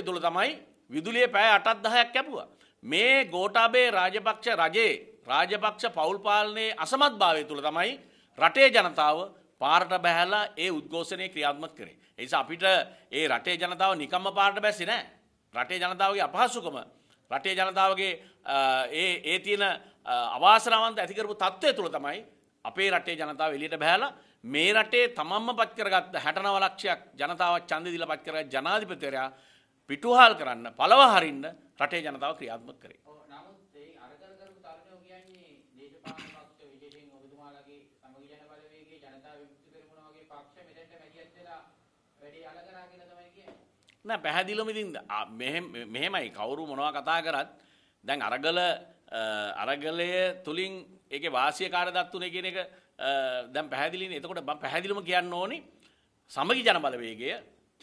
තුළ තමයි විදුලිය පෑ අටත් දහයක් කැපුවා. මේ ගෝටාබේ රාජපක්ෂ රජයේ රාජපක්ෂ පවුල්පාලනයේ අසමත් භාවය තුළ තමයි රටේ ජනතාව පාරට බැහැලා ඒ උද්ඝෝෂණය ක්‍රියාත්මක කරේ. එනිසා අපිට ඒ රටේ ජනතාව නිකම්ම පාරට බැස්සේ නෑ. රටේ ජනතාවගේ අපහසුකම රටේ ජනතාවගේ ඒ ඒ තියෙන අවාසනාවන්ත ඇතිකරපු තත්ත්වය තුළ තමයි අපේ රටේ ජනතාව එලියට බැහැලා මේ රටේ තමන්ම පත් කරගත්ත 69 ලක්ෂයක් ජනතාවක් ඡන්දය දීලා පත් කරගත් ජනාධිපතිවරයා පිටුහල් කරන්න පළව හරින්න රටේ ජනතාව ක්‍රියාත්මක කරේ. නෑ පැහැදිලම ඉතින් මෙහෙමයි කවුරු මොනවා කතා කරත් දැන් අරගල අරගලය තුළින් ඒක වාසිය කාරදත්තුනේ කියන එක දැම් පැහැදිලින් එතකොට බ පැහැදිලිම කියන්න ඕනි සමගි ජනබලවේගේ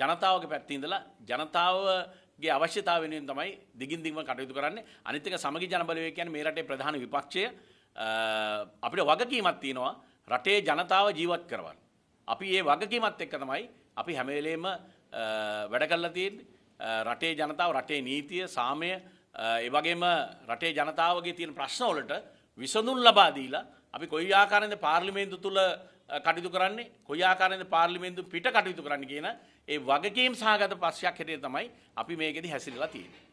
ජනතාවගේ පැත්තේ ඉඳලා ජනතාවගේ අවශ්‍යතාව වෙනුවෙන් තමයි දිගින් දිගටම කටයුතු කරන්නේ. අනිත් එක සමගි ජනබලවේග කියන්නේ මේ රටේ ප්‍රධාන විපක්ෂය අපිට වගකීමක් තියෙනවා රටේ ජනතාව ජීවත් කරවන්න. අපි ඒ වගකීමත් එක්ක තමයි අපි හැම වෙලේම වැඩ කරලා තියෙන්නේ රටේ ජනතාව රටේ නීතිය සාමය ඒ වගේම රටේ ජනතාවගේ තියෙන ප්‍රශ්න වලට විසඳුම් ලබා දීලා අපි කොයි ආකාරයෙන්ද පාර්ලිමේන්තු තුල කටයුතු කරන්නේ කොයි ආකාරයෙන්ද පාර්ලිමේන්තු පිට කටයුතු කරන්න කියන ඒ වගකීම් සහගත පස්සයක් හැටියට තමයි අපි මේකෙදි හැසිරලා තියෙන්නේ